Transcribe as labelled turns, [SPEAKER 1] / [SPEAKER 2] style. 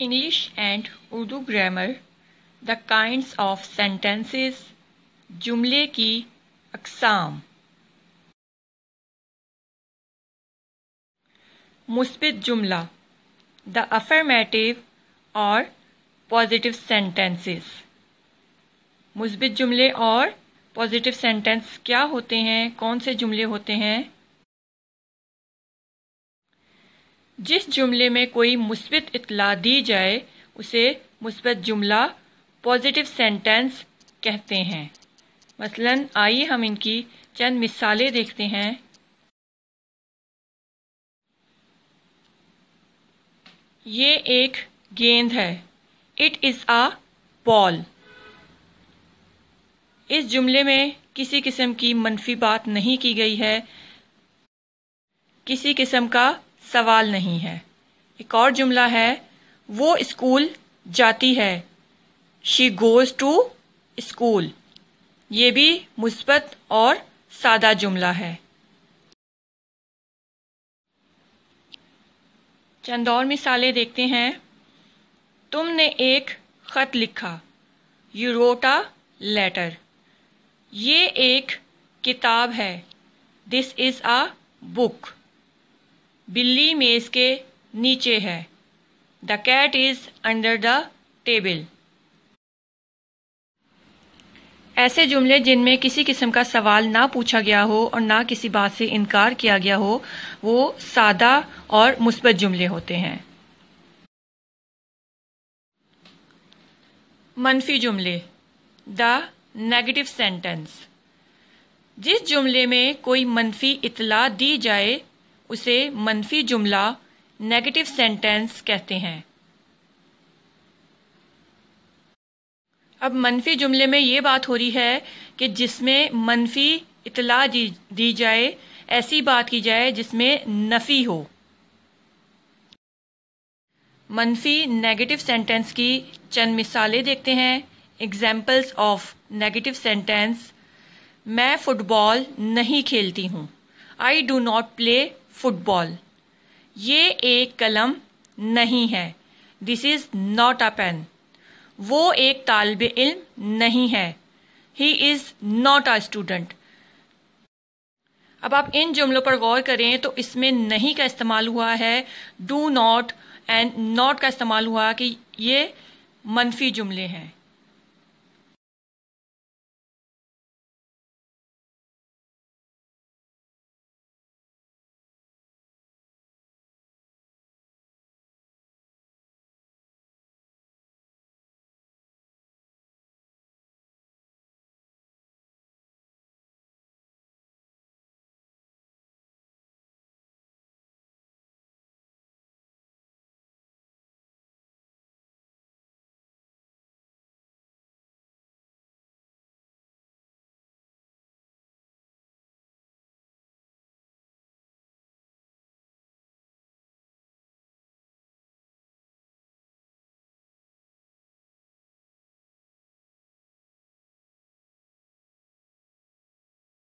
[SPEAKER 1] English and Urdu grammar the kinds of sentences जुमले की अकसाम मुस्बित जुमला द अफर्मेटिव और पॉजिटिव सेंटेंसेस मुस्बित जुमले और पॉजिटिव सेंटेंस क्या होते हैं कौन से जुमले होते हैं जिस जुमले में कोई मुस्बित इतला दी जाए उसे मुस्बत जुमला पॉजिटिव सेंटेंस कहते हैं मसलन आइए हम इनकी चंद मिसालें देखते हैं ये एक गेंद है इट इज़ आ बॉल इस जुमले में किसी किस्म की मनफी बात नहीं की गई है किसी किस्म का सवाल नहीं है एक और जुमला है वो स्कूल जाती है शी गोज टू स्कूल ये भी मुस्बत और सादा जुमला है चंद और मिसालें देखते हैं तुमने एक खत लिखा यू रोटा लेटर ये एक किताब है दिस इज अ बुक बिल्ली मेज के नीचे है the cat is under the table ऐसे जुमले जिनमें किसी किस्म का सवाल ना पूछा गया हो और ना किसी बात से इनकार किया गया हो वो सादा और मुस्बत जुमले होते हैं मनफी जुमले द नेगेटिव सेंटेंस जिस जुमले में कोई मनफी इतला दी जाए उसे मनफी जुमला नेगेटिव सेंटेंस कहते हैं अब मनफी जुमले में ये बात हो रही है कि जिसमें मनफी इतला दी जाए ऐसी बात की जाए जिसमें नफी हो मनफी नेगेटिव सेंटेंस की चंद मिसालें देखते हैं एग्जाम्पल्स ऑफ नेगेटिव सेंटेंस मैं फुटबॉल नहीं खेलती हूँ I do not play football ये एक कलम नहीं है this is not a pen वो एक तालब इल्म नहीं है he is not a student अब आप इन जुमलों पर गौर करें तो इसमें नहीं का इस्तेमाल हुआ है डू नॉट एंड नॉट का इस्तेमाल हुआ कि ये मनफी जुमले हैं